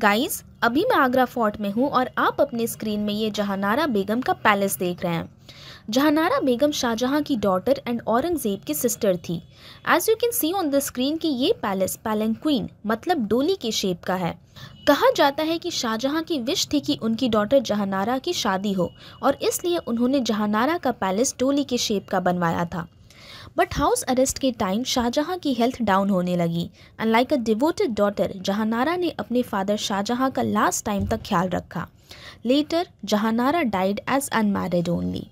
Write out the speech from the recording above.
guys अभी मैं Agra fort में हूँ और आप अपने स्क्रीन में ये जहानारा बेगम का पैलेस देख रहे हैं जहानारा बेगम शाहजहाँ की डॉटर एंड औरंगज़ेब की सिस्टर थी as you can see on the screen कि ये पैलेस पैलेंक्वीन मतलब डोली के शेप का है कहा जाता है कि शाहजहाँ की विश थी कि उनकी डॉटर जहानारा की शादी हो और इसलिए उन्होंने जहानारा का पैलेस डोली के शेप का बनवाया था बट हाउस अरेस्ट के टाइम शाहजहां की हेल्थ डाउन होने लगी unlike a devoted daughter Jahanara ने अपने फादर शाहजहां का लास्ट टाइम तक ख्याल रखा later Jahanara died as unmarried only